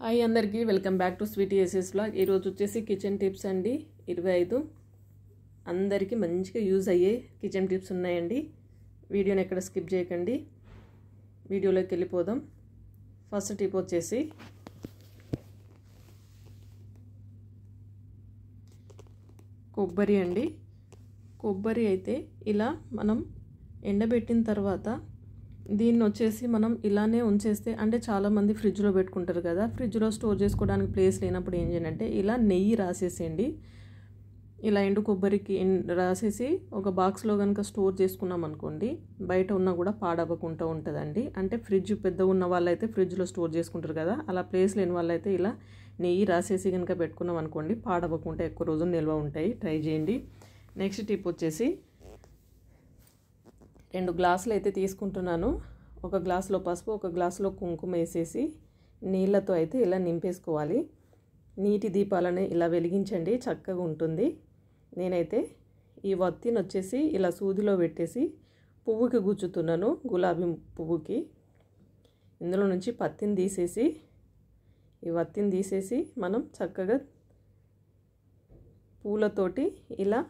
hi అందరికీ welcome back to sweet SS blog ఈరోజు వచ్చేసి కిచెన్ టిప్స్ అండి ఇరవై ఐదు అందరికీ మంచిగా యూజ్ అయ్యే కిచెన్ టిప్స్ ఉన్నాయండి వీడియోని ఎక్కడ స్కిప్ చేయకండి వీడియోలోకి వెళ్ళిపోదాం ఫస్ట్ టిప్ వచ్చేసి కొబ్బరి అండి కొబ్బరి అయితే ఇలా మనం ఎండబెట్టిన తర్వాత దీన్ని వచ్చేసి మనం ఇలానే ఉంచేస్తే అంటే చాలామంది ఫ్రిడ్జ్లో పెట్టుకుంటారు కదా ఫ్రిడ్జ్లో స్టోర్ చేసుకోవడానికి ప్లేస్ లేనప్పుడు ఏం చేయాలంటే ఇలా నెయ్యి రాసేసేయండి ఇలా ఎండు కొబ్బరికి రాసేసి ఒక బాక్స్లో కనుక స్టోర్ చేసుకున్నాం అనుకోండి బయట ఉన్నా కూడా పాడవకుండా ఉంటుందండి అంటే ఫ్రిడ్జ్ పెద్ద ఉన్న వాళ్ళైతే ఫ్రిడ్జ్లో స్టోర్ చేసుకుంటారు కదా అలా ప్లేస్ లేని వాళ్ళైతే ఇలా నెయ్యి రాసేసి కనుక పెట్టుకున్నాం అనుకోండి పాడవకుండా ఎక్కువ రోజులు నిల్వ ఉంటాయి ట్రై చేయండి నెక్స్ట్ టిప్ వచ్చేసి రెండు గ్లాసులు అయితే తీసుకుంటున్నాను ఒక గ్లాసులో పసుపు ఒక గ్లాసులో కుంకుమ వేసేసి నీళ్ళతో అయితే ఇలా నింపేసుకోవాలి నీటి దీపాలను ఇలా వెలిగించండి చక్కగా ఉంటుంది నేనైతే ఈ వత్తిని వచ్చేసి ఇలా సూదిలో పెట్టేసి పువ్వుకి గుచ్చుతున్నాను గులాబీ పువ్వుకి ఇందులో నుంచి పత్తిని తీసేసి ఈ వత్తిని తీసేసి మనం చక్కగా పూలతోటి ఇలా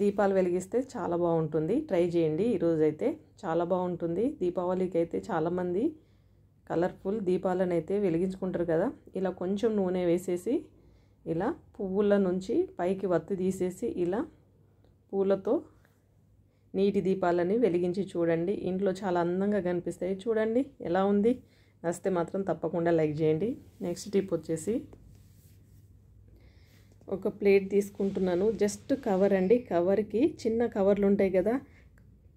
దీపాలు వెలిగిస్తే చాలా బాగుంటుంది ట్రై చేయండి ఈరోజైతే చాలా బాగుంటుంది దీపావళికి అయితే చాలామంది కలర్ఫుల్ దీపాలను అయితే వెలిగించుకుంటారు కదా ఇలా కొంచెం నూనె వేసేసి ఇలా పువ్వుల నుంచి పైకి వత్తి తీసేసి ఇలా పూలతో నీటి దీపాలని వెలిగించి చూడండి ఇంట్లో చాలా అందంగా కనిపిస్తాయి చూడండి ఎలా ఉంది నస్తే మాత్రం తప్పకుండా లైక్ చేయండి నెక్స్ట్ టిప్ వచ్చేసి ఒక ప్లేట్ తీసుకుంటున్నాను జస్ట్ కవర్ అండి కవర్కి చిన్న కవర్లు ఉంటాయి కదా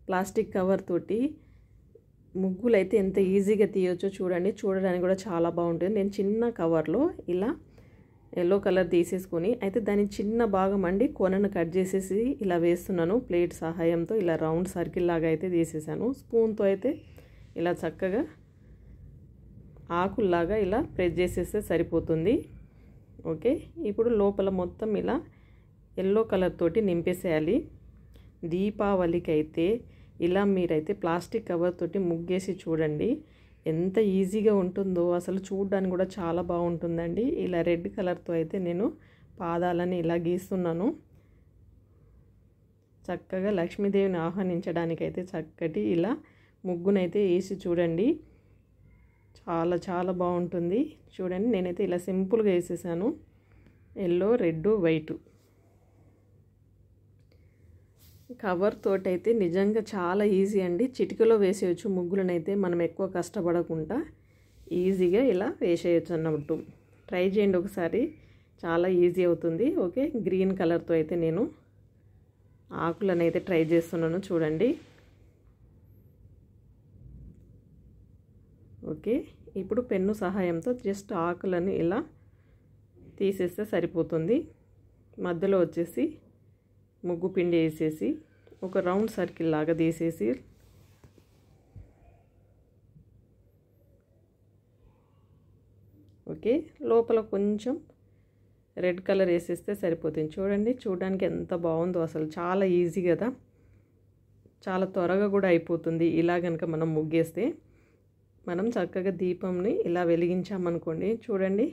ప్లాస్టిక్ కవర్ తోటి ముగ్గులు అయితే ఎంత ఈజీగా తీయొచ్చో చూడండి చూడడానికి కూడా చాలా బాగుంటుంది నేను చిన్న కవర్లో ఇలా ఎల్లో కలర్ తీసేసుకొని అయితే దాని చిన్న భాగం అండి కొనను కట్ చేసేసి ఇలా వేస్తున్నాను ప్లేట్ సహాయంతో ఇలా రౌండ్ సర్కిల్ లాగా అయితే తీసేసాను స్పూన్తో అయితే ఇలా చక్కగా ఆకుల్లాగా ఇలా ప్రెస్ చేసేస్తే సరిపోతుంది ఓకే ఇప్పుడు లోపల మొత్తం ఇలా ఎల్లో కలర్ తోటి నింపేసేయాలి దీపావళికి అయితే ఇలా మీరైతే ప్లాస్టిక్ కవర్ తోటి ముగ్గేసి చూడండి ఎంత ఈజీగా ఉంటుందో అసలు చూడడానికి కూడా చాలా బాగుంటుందండి ఇలా రెడ్ కలర్తో అయితే నేను పాదాలని ఇలా గీస్తున్నాను చక్కగా లక్ష్మీదేవిని ఆహ్వానించడానికైతే చక్కటి ఇలా ముగ్గునైతే వేసి చూడండి చాలా చాలా బాగుంటుంది చూడండి నేనైతే ఇలా సింపుల్గా వేసేసాను ఎల్లో రెడ్ వైట్ కవర్ తోటైతే నిజంగా చాలా ఈజీ అండి చిటికలో వేసేయచ్చు ముగ్గులనైతే మనం ఎక్కువ కష్టపడకుండా ఈజీగా ఇలా వేసేయచ్చు అన్నట్టు ట్రై చేయండి ఒకసారి చాలా ఈజీ అవుతుంది ఓకే గ్రీన్ కలర్తో అయితే నేను ఆకులను అయితే ట్రై చేస్తున్నాను చూడండి ఓకే ఇప్పుడు పెన్ను సహాయంతో జస్ట్ ఆకులను ఇలా తీసేస్తే సరిపోతుంది మధ్యలో వచ్చేసి ముగ్గు పిండి వేసేసి ఒక రౌండ్ సర్కిల్ లాగా తీసేసి ఓకే లోపల కొంచెం రెడ్ కలర్ వేసేస్తే సరిపోతుంది చూడండి చూడడానికి ఎంత బాగుందో అసలు చాలా ఈజీ కదా చాలా త్వరగా కూడా అయిపోతుంది ఇలా కనుక మనం ముగ్గేస్తే మనం చక్కగా దీపంని ఇలా వెలిగించామనుకోండి చూడండి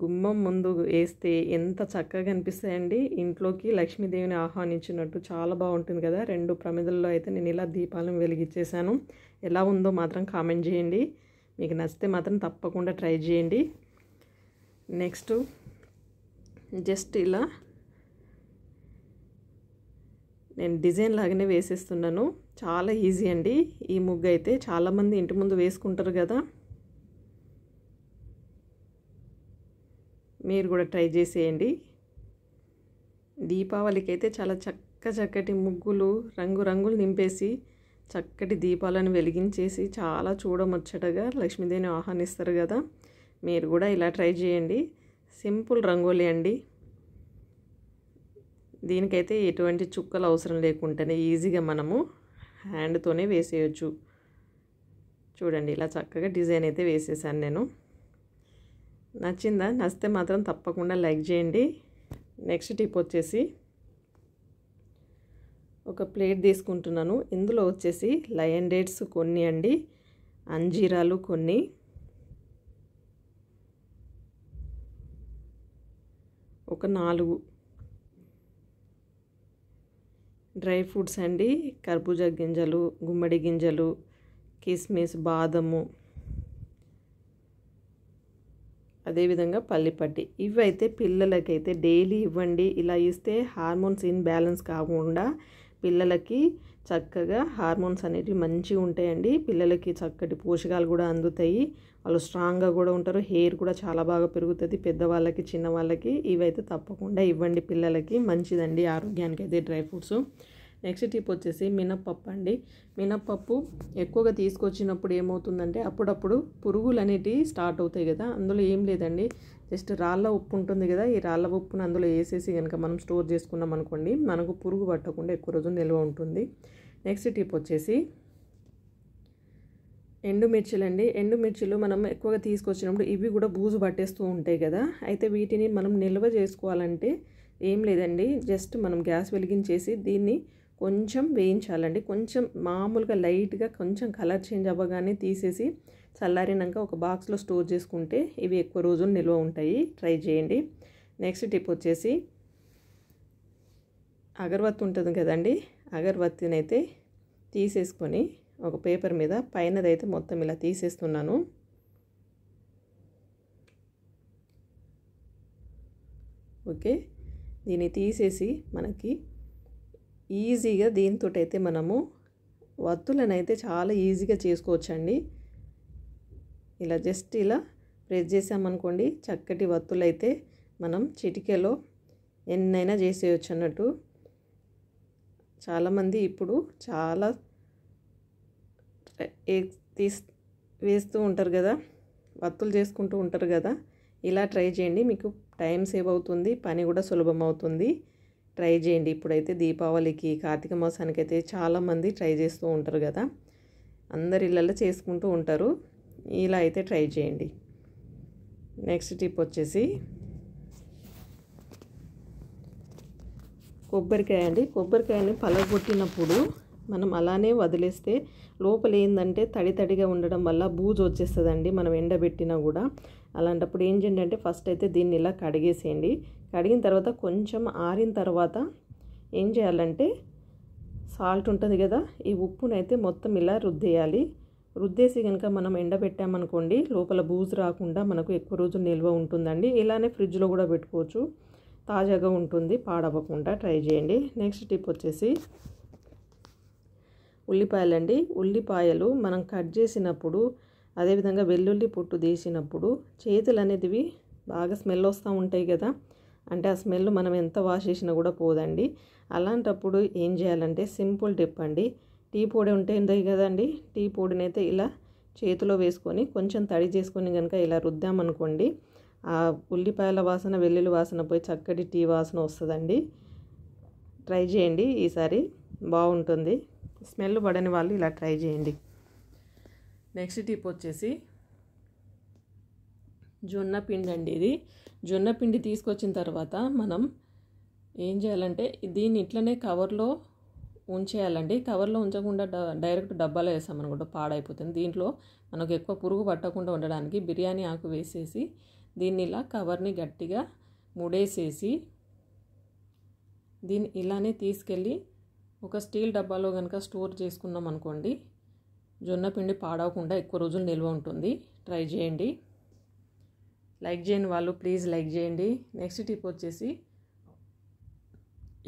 గుమ్మం ముందు వేస్తే ఎంత చక్కగా అనిపిస్తాయండి ఇంట్లోకి లక్ష్మీదేవిని ఆహ్వానించినట్టు చాలా బాగుంటుంది కదా రెండు ప్రమిదల్లో అయితే నేను ఇలా దీపాలను వెలిగించేశాను ఎలా ఉందో మాత్రం కామెంట్ చేయండి మీకు నచ్చితే మాత్రం తప్పకుండా ట్రై చేయండి నెక్స్ట్ జస్ట్ ఇలా నేను డిజైన్ లాగానే వేసేస్తున్నాను చాలా ఈజీ అండి ఈ ముగ్గు అయితే చాలామంది ఇంటి ముందు వేసుకుంటారు కదా మీరు కూడా ట్రై చేసేయండి దీపావళికి అయితే చాలా చక్క చక్కటి ముగ్గులు రంగురంగులు నింపేసి చక్కటి దీపాలను వెలిగించేసి చాలా చూడముచ్చటగా లక్ష్మీదేవిని ఆహ్వానిస్తారు కదా మీరు కూడా ఇలా ట్రై చేయండి సింపుల్ రంగోలీ అండి దీనికైతే ఎటువంటి చుక్కలు అవసరం లేకుండానే ఈజీగా మనము హ్యాండ్తోనే వేసేయచ్చు చూడండి ఇలా చక్కగా డిజైన్ అయితే వేసేసాను నేను నచ్చిందా నచ్చితే మాత్రం తప్పకుండా లైక్ చేయండి నెక్స్ట్ టిప్ వచ్చేసి ఒక ప్లేట్ తీసుకుంటున్నాను ఇందులో వచ్చేసి లయన్ డేట్స్ కొన్ని అండి అంజీరాలు కొన్ని ఒక నాలుగు డ్రై ఫ్రూట్స్ అండి కర్బూజా గింజలు గుమ్మడి గింజలు కిస్మిస్ బాదము అదేవిధంగా పల్లిపట్టి ఇవైతే పిల్లలకైతే డైలీ ఇవ్వండి ఇలా ఇస్తే హార్మోన్స్ ఇన్బ్యాలెన్స్ కాకుండా పిల్లలకి చక్కగా హార్మోన్స్ అనేవి మంచిగా ఉంటాయండి పిల్లలకి చక్కటి పోషకాలు కూడా అందుతాయి వాళ్ళు స్ట్రాంగ్గా కూడా ఉంటారు హెయిర్ కూడా చాలా బాగా పెరుగుతుంది పెద్దవాళ్ళకి చిన్నవాళ్ళకి ఇవైతే తప్పకుండా ఇవ్వండి పిల్లలకి మంచిదండి ఆరోగ్యానికి అయితే డ్రై ఫ్రూట్స్ నెక్స్ట్ టిప్ వచ్చేసి మినప్పప్పు అండి మినప్పప్పు ఎక్కువగా తీసుకొచ్చినప్పుడు ఏమవుతుందంటే అప్పుడప్పుడు పురుగులు అనేటివి స్టార్ట్ అవుతాయి కదా అందులో ఏం లేదండి జస్ట్ రాళ్ళ ఉప్పు ఉంటుంది కదా ఈ రాళ్ళ ఉప్పును అందులో వేసేసి కనుక మనం స్టోర్ చేసుకున్నాం అనుకోండి మనకు పురుగు పట్టకుండా ఎక్కువ రోజులు నిల్వ ఉంటుంది నెక్స్ట్ టిప్ వచ్చేసి ఎండుమిర్చిలండి ఎండుమిర్చిలు మనం ఎక్కువగా తీసుకొచ్చినప్పుడు ఇవి కూడా బూజు పట్టేస్తూ ఉంటాయి కదా అయితే వీటిని మనం నిల్వ చేసుకోవాలంటే ఏం లేదండి జస్ట్ మనం గ్యాస్ వెలిగించేసి దీన్ని కొంచెం వేయించాలండి కొంచెం మామూలుగా లైట్గా కొంచెం కలర్ చేంజ్ అవ్వగానే తీసేసి చల్లారినాక ఒక బాక్స్లో స్టోర్ చేసుకుంటే ఇవి ఎక్కువ రోజులు నిల్వ ఉంటాయి ట్రై చేయండి నెక్స్ట్ టిప్ వచ్చేసి అగరబత్తి ఉంటుంది కదండి అయితే తీసేసుకొని ఒక పేపర్ మీద పైనదైతే మొత్తం ఇలా తీసేస్తున్నాను ఓకే దీన్ని తీసేసి మనకి ఈజీగా దీంతో అయితే మనము వత్తులను అయితే చాలా ఈజీగా చేసుకోవచ్చండి ఇలా జస్ట్ ఇలా ప్రెస్ చేసామనుకోండి చక్కటి వత్తులైతే మనం చిటికెలో ఎన్నైనా చేసేయచ్చు అన్నట్టు చాలామంది ఇప్పుడు చాలా తీస్ వేస్తూ ఉంటారు కదా వత్తులు చేసుకుంటూ ఉంటారు కదా ఇలా ట్రై చేయండి మీకు టైం సేవ్ అవుతుంది పని కూడా సులభం అవుతుంది ట్రై చేయండి ఇప్పుడైతే దీపావళికి కార్తీక మాసానికి అయితే చాలామంది ట్రై చేస్తూ ఉంటారు కదా అందరి ఇళ్ళల్లో చేసుకుంటూ ఉంటారు ఇలా అయితే ట్రై చేయండి నెక్స్ట్ టిప్ వచ్చేసి కొబ్బరికాయ అండి కొబ్బరికాయని పలగొట్టినప్పుడు మనం అలానే వదిలేస్తే లోపల ఏంటంటే తడి తడిగా ఉండడం వల్ల బూజు వచ్చేస్తుందండి మనం ఎండబెట్టినా కూడా అలాంటప్పుడు ఏం చేయండి అంటే ఫస్ట్ అయితే దీన్ని ఇలా కడిగేసేయండి కడిగిన తర్వాత కొంచెం ఆరిన తర్వాత ఏం చేయాలంటే సాల్ట్ ఉంటుంది కదా ఈ ఉప్పునైతే మొత్తం ఇలా రుద్దేయాలి రుద్దేసి కనుక మనం ఎండబెట్టామనుకోండి లోపల బూజు రాకుండా మనకు ఎక్కువ రోజులు నిల్వ ఉంటుందండి ఇలానే ఫ్రిడ్జ్లో కూడా పెట్టుకోవచ్చు తాజాగా ఉంటుంది పాడవకుండా ట్రై చేయండి నెక్స్ట్ టిప్ వచ్చేసి ఉల్లిపాయలండి ఉల్లిపాయలు మనం కట్ చేసినప్పుడు అదేవిధంగా వెల్లుల్లి పొట్టు తీసినప్పుడు చేతులు అనేటివి బాగా స్మెల్ వస్తూ ఉంటాయి కదా అంటే ఆ స్మెల్ మనం ఎంత వాష్ చేసినా కూడా పోదండి అలాంటప్పుడు ఏం చేయాలంటే సింపుల్ టిప్ అండి టీ పొడి ఉంటుంది కదండి టీ పొడినైతే ఇలా చేతిలో వేసుకొని కొంచెం తడి చేసుకొని కనుక ఇలా రుద్దామనుకోండి ఆ ఉల్లిపాయల వాసన వెల్లుల్లి వాసన పోయి చక్కటి టీ వాసన వస్తుందండి ట్రై చేయండి ఈసారి బాగుంటుంది స్మెల్ పడని వాళ్ళు ఇలా ట్రై చేయండి నెక్స్ట్ టిప్ వచ్చేసి జొన్న పిండి అండి ఇది జొన్న పిండి తీసుకొచ్చిన తర్వాత మనం ఏం చేయాలంటే దీన్ని ఇట్లనే కవర్లో ఉంచేయాలండి కవర్లో ఉంచకుండా డైరెక్ట్ డబ్బాలో వేసామనుకుంటే పాడైపోతుంది దీంట్లో మనకు ఎక్కువ పురుగు పట్టకుండా ఉండడానికి బిర్యానీ ఆకు వేసేసి దీన్ని ఇలా కవర్ని గట్టిగా ముడేసేసి దీన్ని ఇలానే తీసుకెళ్ళి ఒక స్టీల్ డబ్బాలో కనుక స్టోర్ చేసుకున్నాం అనుకోండి జొన్న పిండి పాడవకుండా ఎక్కువ రోజులు నిల్వ ఉంటుంది ట్రై చేయండి లైక్ చేయని వాళ్ళు ప్లీజ్ లైక్ చేయండి నెక్స్ట్ టిప్ వచ్చేసి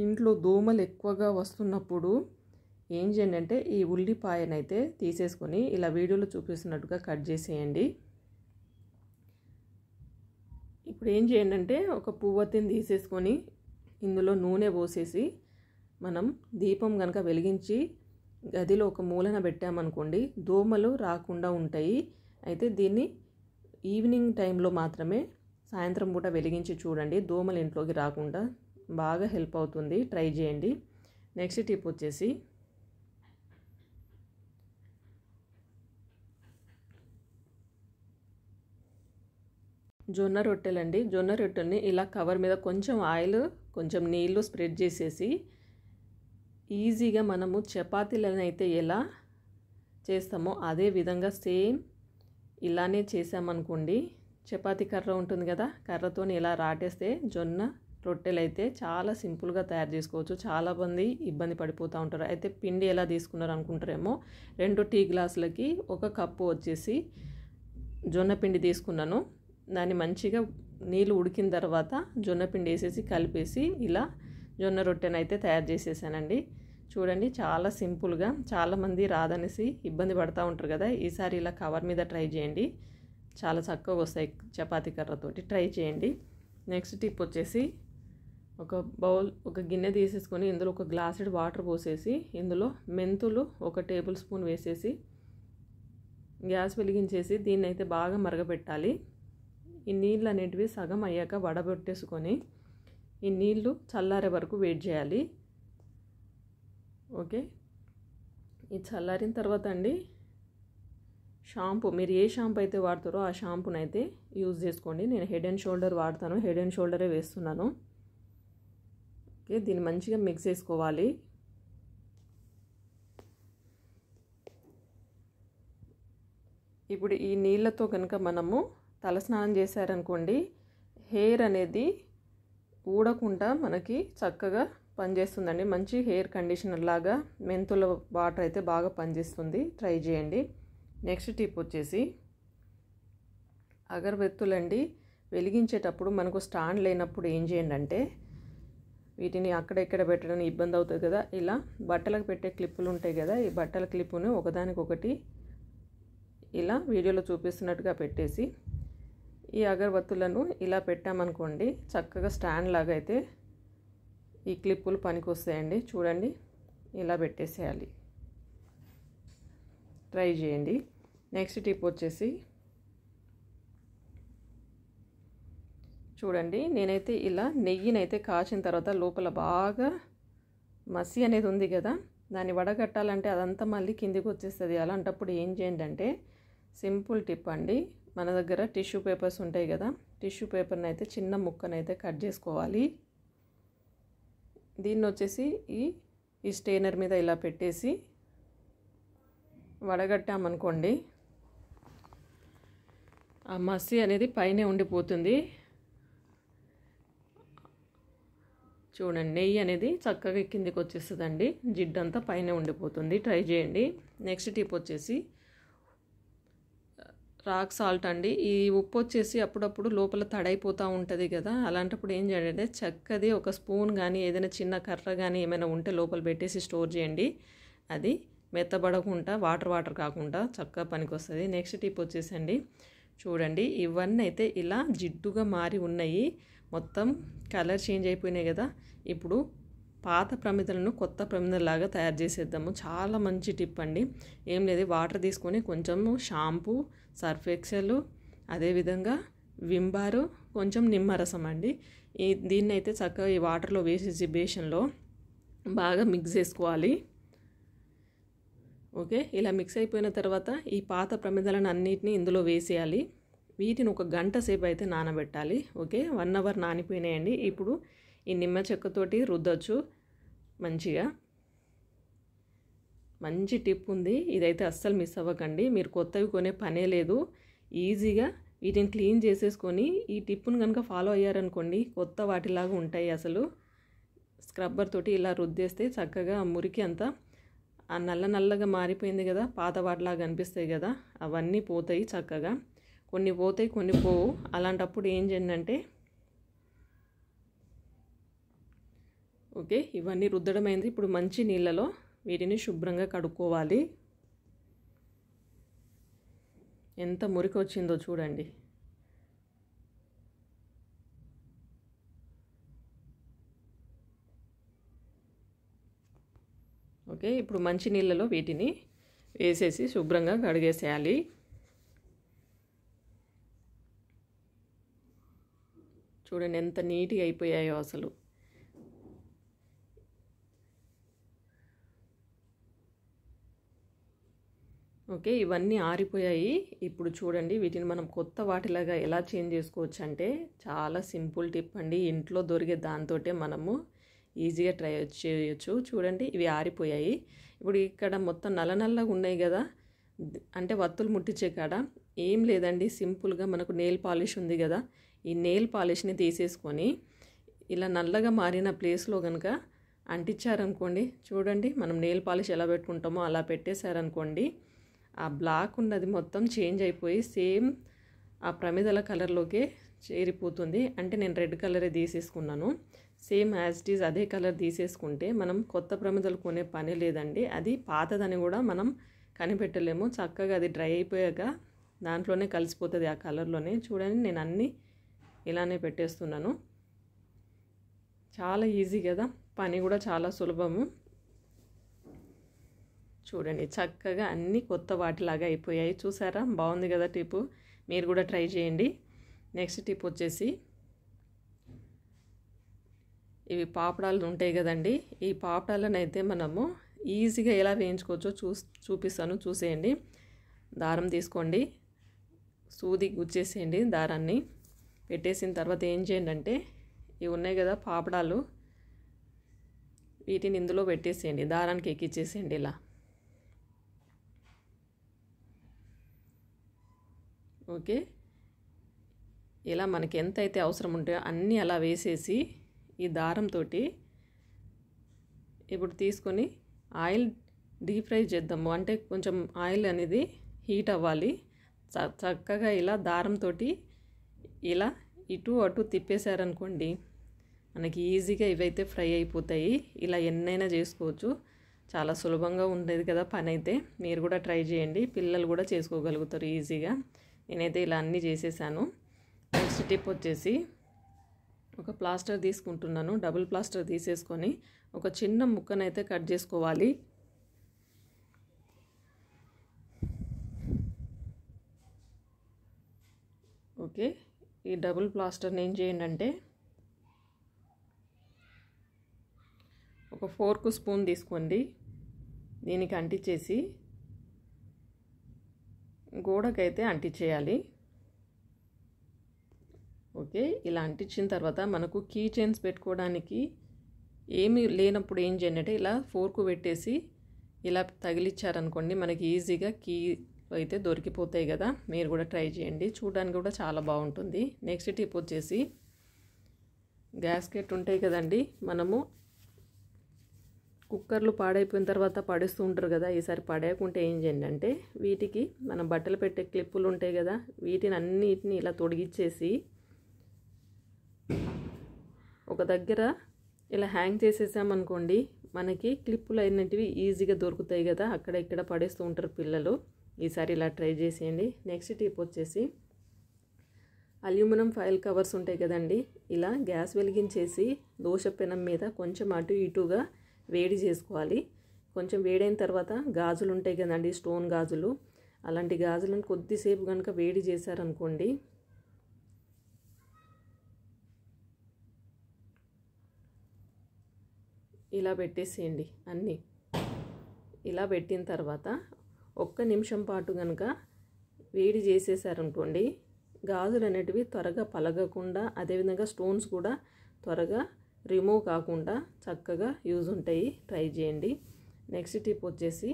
ఇంట్లో దోమలు ఎక్కువగా వస్తున్నప్పుడు ఏం చేయండి అంటే ఈ ఉల్లిపాయనైతే తీసేసుకొని ఇలా వీడియోలో చూపిస్తున్నట్టుగా కట్ చేసేయండి ఇప్పుడు ఏం చేయండి అంటే ఒక పువ్వత్తిని తీసేసుకొని ఇందులో నూనె పోసేసి మనం దీపం కనుక వెలిగించి గదిలో ఒక మూలన పెట్టామనుకోండి దోమలు రాకుండా ఉంటాయి అయితే దీన్ని ఈవినింగ్ టైంలో మాత్రమే సాయంత్రం పూట వెలిగించి చూడండి దోమలు ఇంట్లోకి రాకుండా బాగా హెల్ప్ అవుతుంది ట్రై చేయండి నెక్స్ట్ టిప్ వచ్చేసి జొన్న రొట్టెలండి జొన్న రొట్టెల్ని ఇలా కవర్ మీద కొంచెం ఆయిల్ కొంచెం నీళ్ళు స్ప్రెడ్ చేసేసి ఈజీగా మనము చపాతీలను అయితే ఎలా చేస్తామో అదే విధంగా సేమ్ ఇలానే చేసామనుకోండి చపాతి కర్ర ఉంటుంది కదా కర్రతో ఇలా రాటేస్తే జొన్న రొట్టెలు అయితే చాలా సింపుల్గా తయారు చేసుకోవచ్చు చాలామంది ఇబ్బంది పడిపోతూ ఉంటారు అయితే పిండి ఎలా తీసుకున్నారు అనుకుంటారేమో రెండు టీ గ్లాసులకి ఒక కప్పు వచ్చేసి జొన్న పిండి తీసుకున్నాను దాన్ని మంచిగా నీళ్ళు ఉడికిన తర్వాత జొన్న పిండి వేసేసి కలిపేసి ఇలా జొన్న రొట్టెను అయితే తయారు చేసేసానండి చూడండి చాలా సింపుల్గా చాలామంది రాదనేసి ఇబ్బంది పడుతూ ఉంటారు కదా ఈసారి ఇలా కవర్ మీద ట్రై చేయండి చాలా చక్కగా వస్తాయి చపాతీ కర్రతోటి ట్రై చేయండి నెక్స్ట్ టిప్ వచ్చేసి ఒక బౌల్ ఒక గిన్నె తీసేసుకొని ఇందులో ఒక గ్లాసెడ్ వాటర్ పోసేసి ఇందులో మెంతులు ఒక టేబుల్ స్పూన్ వేసేసి గ్యాస్ వెలిగించేసి దీన్ని అయితే బాగా మరగపెట్టాలి ఈ నీళ్ళు అనేటివి సగం అయ్యాక వడబెట్టేసుకొని ఈ నీళ్ళు చల్లారే వరకు వెయిట్ చేయాలి ఓకే ఈ చల్లారిన తర్వాత అండి షాంపూ మీరు ఏ షాంపూ అయితే వాడతారో ఆ షాంపూని అయితే యూజ్ చేసుకోండి నేను హెడ్ అండ్ షోల్డర్ వాడతాను హెడ్ అండ్ షోల్డరే వేస్తున్నాను ఓకే దీన్ని మంచిగా మిక్స్ చేసుకోవాలి ఇప్పుడు ఈ నీళ్ళతో కనుక మనము తలస్నానం చేశారనుకోండి హెయిర్ అనేది ఊడకుండా మనకి చక్కగా పనిచేస్తుందండి మంచి హెయిర్ కండిషనర్ లాగా మెంతుల వాటర్ అయితే బాగా పనిచేస్తుంది ట్రై చేయండి నెక్స్ట్ టిప్ వచ్చేసి అగరబెత్తులండి వెలిగించేటప్పుడు మనకు స్టాండ్ లేనప్పుడు ఏం చేయండి అంటే వీటిని అక్కడెక్కడ పెట్టడానికి ఇబ్బంది అవుతుంది కదా ఇలా బట్టలకు పెట్టే క్లిప్పులు ఉంటాయి కదా ఈ బట్టల క్లిప్పుని ఒకదానికొకటి ఇలా వీడియోలో చూపిస్తున్నట్టుగా పెట్టేసి ఈ అగరబత్తులను ఇలా పెట్టామనుకోండి చక్కగా స్టాండ్ లాగా అయితే ఈ క్లిప్పులు పనికొస్తాయండి చూడండి ఇలా పెట్టేసేయాలి ట్రై చేయండి నెక్స్ట్ టిప్ వచ్చేసి చూడండి నేనైతే ఇలా నెయ్యినైతే కాచిన తర్వాత లోపల బాగా మసి అనేది ఉంది కదా దాన్ని వడగట్టాలంటే అదంతా మళ్ళీ కిందికి వచ్చేస్తుంది అలాంటప్పుడు ఏం చేయండి అంటే సింపుల్ టిప్ అండి మన దగ్గర టిష్యూ పేపర్స్ ఉంటాయి కదా టిష్యూ పేపర్ని అయితే చిన్న ముక్కనైతే కట్ చేసుకోవాలి దీన్ని వచ్చేసి ఈ ఈ స్టెయినర్ మీద ఇలా పెట్టేసి వడగట్టామనుకోండి ఆ మసి అనేది పైనే ఉండిపోతుంది చూడండి నెయ్యి అనేది చక్కగా కిందికి వచ్చేస్తుందండి జిడ్డంతా పైన ఉండిపోతుంది ట్రై చేయండి నెక్స్ట్ టిప్ వచ్చేసి రాక్ సాల్ట్ అండి ఈ ఉప్పు వచ్చేసి అప్పుడప్పుడు లోపల తడైపోతూ ఉంటుంది కదా అలాంటప్పుడు ఏం చేయండి చక్కది ఒక స్పూన్ కానీ ఏదైనా చిన్న కర్ర కానీ ఏమైనా ఉంటే లోపల పెట్టేసి స్టోర్ చేయండి అది మెత్తబడకుండా వాటర్ వాటర్ కాకుండా చక్కగా పనికి వస్తుంది నెక్స్ట్ టిప్ వచ్చేసండి చూడండి ఇవన్నీ అయితే ఇలా జిడ్డుగా మారి ఉన్నాయి మొత్తం కలర్ చేంజ్ అయిపోయినాయి కదా ఇప్పుడు పాత ప్రమిదలను కొత్త ప్రమిదలాగా తయారు చేసేద్దాము చాలా మంచి టిప్ అండి ఏం లేదు వాటర్ తీసుకొని కొంచెము షాంపూ సర్ఫ్ ఎక్సెల్ అదేవిధంగా వింబారు కొంచెం నిమ్మరసం అండి ఈ దీన్ని అయితే చక్కగా ఈ వాటర్లో వేసేసి బేషన్లో బాగా మిక్స్ చేసుకోవాలి ఓకే ఇలా మిక్స్ అయిపోయిన తర్వాత ఈ పాత ప్రమిదలను అన్నిటిని ఇందులో వేసేయాలి వీటిని ఒక గంట సేపు అయితే నానబెట్టాలి ఓకే వన్ అవర్ నానిపోయినాయండి ఇప్పుడు ఈ నిమ్మ చెక్కతోటి రుద్దొచ్చు మంచిగా మంచి టిప్ ఉంది ఇదైతే అస్సలు మిస్ అవ్వకండి మీరు కొత్తవి కొనే పనే లేదు ఈజీగా వీటిని క్లీన్ చేసేసుకొని ఈ టిప్పును కనుక ఫాలో అయ్యారనుకోండి కొత్త వాటిలాగా ఉంటాయి అసలు స్క్రబ్బర్ తోటి ఇలా రుద్దేస్తే చక్కగా మురికి అంతా ఆ నల్ల నల్లగా మారిపోయింది కదా పాత వాటిలాగా అనిపిస్తాయి కదా అవన్నీ పోతాయి చక్కగా కొన్ని పోతాయి కొన్ని పోవు అలాంటప్పుడు ఏం చేయండి అంటే ఓకే ఇవన్నీ రుద్దడమైంది ఇప్పుడు మంచి నీళ్ళలో వీటిని శుభ్రంగా కడుక్కోవాలి ఎంత మురికి వచ్చిందో చూడండి ఓకే ఇప్పుడు మంచి నీళ్ళలో వీటిని వేసేసి శుభ్రంగా కడిగేసేయాలి చూడండి ఎంత నీట్గా అయిపోయాయో అసలు ఓకే ఇవన్నీ ఆరిపోయాయి ఇప్పుడు చూడండి వీటిని మనం కొత్త వాటిలాగా ఎలా చేంజ్ చేసుకోవచ్చు అంటే చాలా సింపుల్ టిప్ అండి ఇంట్లో దొరికే దాంతో మనము ఈజీగా ట్రై చేయొచ్చు చూడండి ఇవి ఆరిపోయాయి ఇప్పుడు ఇక్కడ మొత్తం నల్ల నల్లగా ఉన్నాయి కదా అంటే వత్తులు ముట్టించే కాడ ఏం లేదండి సింపుల్గా మనకు నెయిల్ పాలిష్ ఉంది కదా ఈ నెయిల్ పాలిష్ని తీసేసుకొని ఇలా నల్లగా మారిన ప్లేస్లో కనుక అంటించారనుకోండి చూడండి మనం నెయిల్ పాలిష్ ఎలా పెట్టుకుంటామో అలా పెట్టేశారనుకోండి ఆ బ్లాక్ ఉన్నది మొత్తం చేంజ్ అయిపోయి సేమ్ ఆ ప్రమిదల కలర్లోకే చేరిపోతుంది అంటే నేను రెడ్ కలరే తీసేసుకున్నాను సేమ్ యాజ్ ఇట్ ఈజ్ అదే కలర్ తీసేసుకుంటే మనం కొత్త ప్రమిదలు కొనే పని లేదండి అది పాతదని కూడా మనం కనిపెట్టలేము చక్కగా అది డ్రై అయిపోయాక దాంట్లోనే కలిసిపోతుంది ఆ కలర్లోనే చూడండి నేను అన్నీ ఇలానే పెట్టేస్తున్నాను చాలా ఈజీ కదా పని కూడా చాలా సులభము చూడండి చక్కగా అన్నీ కొత్త వాటిలాగా అయిపోయాయి చూసారా బాగుంది కదా టిప్పు మీరు కూడా ట్రై చేయండి నెక్స్ట్ టిప్ వచ్చేసి ఇవి పాపడాలు ఉంటాయి కదండి ఈ పాపడాలనైతే మనము ఈజీగా ఎలా వేయించుకోవచ్చో చూ చూపిస్తాను చూసేయండి దారం తీసుకోండి సూది గుచ్చేసేయండి దారాన్ని పెట్టేసిన తర్వాత ఏం చేయండి అంటే ఇవి ఉన్నాయి కదా పాపడాలు వీటిని ఇందులో పెట్టేసేయండి దారానికి ఎక్కిచ్చేసేయండి ఇలా ఓకే ఇలా మనకి ఎంత అయితే అవసరం ఉంటాయో అన్నీ అలా వేసేసి ఈ దారంతో ఇప్పుడు తీసుకొని ఆయిల్ డీప్ ఫ్రై చేద్దాము అంటే కొంచెం ఆయిల్ అనేది హీట్ అవ్వాలి చక్కగా ఇలా దారంతో ఇలా ఇటు అటు తిప్పేశారనుకోండి మనకి ఈజీగా ఇవైతే ఫ్రై అయిపోతాయి ఇలా ఎన్నైనా చేసుకోవచ్చు చాలా సులభంగా ఉండేది కదా పని అయితే మీరు కూడా ట్రై చేయండి పిల్లలు కూడా చేసుకోగలుగుతారు ఈజీగా నేనైతే ఇలా అన్నీ చేసేసాను నెక్స్ట్ టిప్ వచ్చేసి ఒక ప్లాస్టర్ తీసుకుంటున్నాను డబుల్ ప్లాస్టర్ తీసేసుకొని ఒక చిన్న ముక్కనైతే కట్ చేసుకోవాలి ఓకే ఈ డబుల్ ప్లాస్టర్ని ఏం చేయండి అంటే ఒక ఫోర్కు స్పూన్ తీసుకోండి దీనికి అంటించేసి గోడకైతే అంటించేయాలి ఓకే ఇలా అంటించిన తర్వాత మనకు కీ చైన్స్ పెట్టుకోవడానికి ఏమి లేనప్పుడు ఏం చేయాలంటే ఇలా ఫోర్కు పెట్టేసి ఇలా తగిలిచ్చారనుకోండి మనకి ఈజీగా కీ అయితే దొరికిపోతాయి కదా మీరు కూడా ట్రై చేయండి చూడడానికి కూడా చాలా బాగుంటుంది నెక్స్ట్ టిప్ వచ్చేసి గ్యాస్కెట్ ఉంటాయి కదండి మనము కుక్కర్లు పాడైపోయిన తర్వాత పడేస్తూ ఉంటారు కదా ఈసారి పడేయకుంటే ఏం చేయండి అంటే వీటికి మనం బట్టలు పెట్టే క్లిప్పులు ఉంటాయి కదా వీటిని అన్నిటిని ఇలా తొడిగిచ్చేసి ఒక దగ్గర ఇలా హ్యాంగ్ చేసేసామనుకోండి మనకి క్లిప్పులు అయినటివి ఈజీగా దొరుకుతాయి కదా అక్కడ ఇక్కడ పడేస్తూ ఉంటారు పిల్లలు ఈసారి ఇలా ట్రై చేసేయండి నెక్స్ట్ టిప్ వచ్చేసి అల్యూమినియం ఫైల్ కవర్స్ ఉంటాయి కదండి ఇలా గ్యాస్ వెలిగించేసి దోశ పెనం మీద కొంచెం అటు ఇటుగా వేడి చేసుకోవాలి కొంచెం వేడైన తర్వాత గాజులు ఉంటాయి కదండి స్టోన్ గాజులు అలాంటి గాజులను కొద్దిసేపు కనుక వేడి చేశారనుకోండి ఇలా పెట్టేసేయండి అన్నీ ఇలా పెట్టిన తర్వాత ఒక్క నిమిషం పాటు కనుక వేడి చేసేసారనుకోండి గాజులు అనేటివి త్వరగా పలగకుండా అదేవిధంగా స్టోన్స్ కూడా త్వరగా రిమూవ్ కాకుండా చక్కగా యూజ్ ఉంటాయి ట్రై చేయండి నెక్స్ట్ టిప్ వచ్చేసి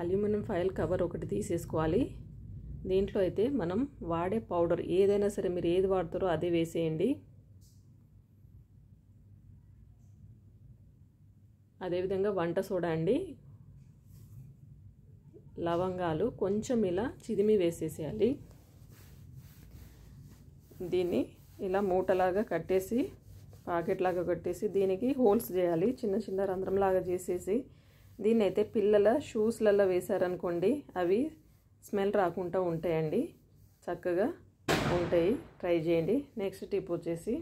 అల్యూమినియం ఫైల్ కవర్ ఒకటి తీసేసుకోవాలి దీంట్లో అయితే మనం వాడే పౌడర్ ఏదైనా సరే మీరు ఏది వాడతారో అదే వేసేయండి అదేవిధంగా వంట సోడా అండి లవంగాలు కొంచెం ఇలా చిదిమి వేసేసేయాలి దీన్ని ఇలా మూటలాగా కట్టేసి పాకెట్ లాగా కట్టేసి దీనికి హోల్స్ చేయాలి చిన్న చిన్న రంధ్రంలాగా చేసేసి దీన్ని అయితే పిల్లల షూస్లలో వేశారనుకోండి అవి స్మెల్ రాకుండా ఉంటాయండి చక్కగా ఉంటాయి ట్రై చేయండి నెక్స్ట్ టిప్ వచ్చేసి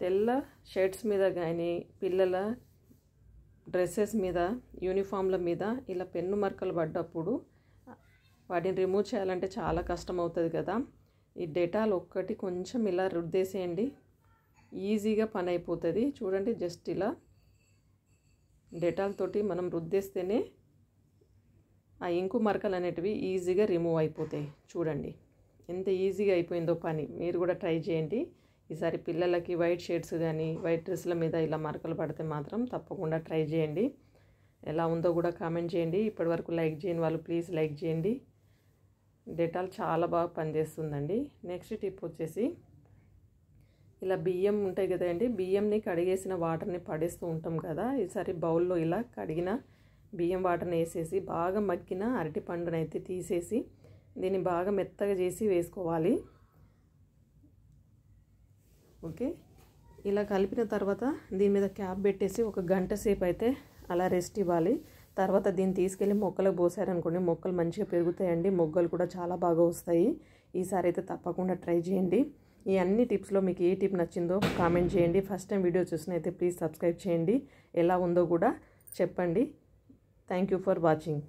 తెల్ల షర్ట్స్ మీద కానీ పిల్లల డ్రెస్సెస్ మీద యూనిఫామ్ల మీద ఇలా పెన్ను మరకలు పడ్డప్పుడు వాటిని రిమూవ్ చేయాలంటే చాలా కష్టం అవుతుంది కదా ఈ డెటాల్ ఒక్కటి కొంచెం ఇలా రుద్దేసేయండి ఈజీగా పని అయిపోతుంది చూడండి జస్ట్ ఇలా డెటాల్ తోటి మనం రుద్దేస్తేనే ఆ ఇంకు మరకలు అనేటివి ఈజీగా రిమూవ్ అయిపోతాయి చూడండి ఎంత ఈజీగా అయిపోయిందో పని మీరు కూడా ట్రై చేయండి ఈసారి పిల్లలకి వైట్ షేడ్స్ కానీ వైట్ డ్రెస్ల మీద ఇలా మరకలు పడితే మాత్రం తప్పకుండా ట్రై చేయండి ఎలా ఉందో కూడా కామెంట్ చేయండి ఇప్పటివరకు లైక్ చేయని వాళ్ళు ప్లీజ్ లైక్ చేయండి డెటాల్ చాలా బాగా పనిచేస్తుందండి నెక్స్ట్ టిప్ వచ్చేసి ఇలా బియ్యం ఉంటాయి కదండి బియ్యంని కడిగేసిన వాటర్ని పడేస్తూ ఉంటాం కదా ఈసారి బౌల్లో ఇలా కడిగిన బియ్యం వాటర్ని వేసేసి బాగా మగ్గిన అరటి అయితే తీసేసి దీన్ని బాగా మెత్తగా చేసి వేసుకోవాలి ఓకే ఇలా కలిపిన తర్వాత దీని మీద క్యాప్ పెట్టేసి ఒక గంట సేపు అయితే అలా రెస్ట్ ఇవ్వాలి తర్వాత దీన్ని తీసుకెళ్ళి మొక్కలకు పోసారనుకోండి మొక్కలు మంచిగా పెరుగుతాయండి మొగ్గలు కూడా చాలా బాగా వస్తాయి ఈసారి అయితే తప్పకుండా ట్రై చేయండి ఈ అన్ని టిప్స్లో మీకు ఏ టిప్ నచ్చిందో కామెంట్ చేయండి ఫస్ట్ టైం వీడియో చూసినైతే ప్లీజ్ సబ్స్క్రైబ్ చేయండి ఎలా ఉందో కూడా చెప్పండి థ్యాంక్ యూ ఫర్ వాచింగ్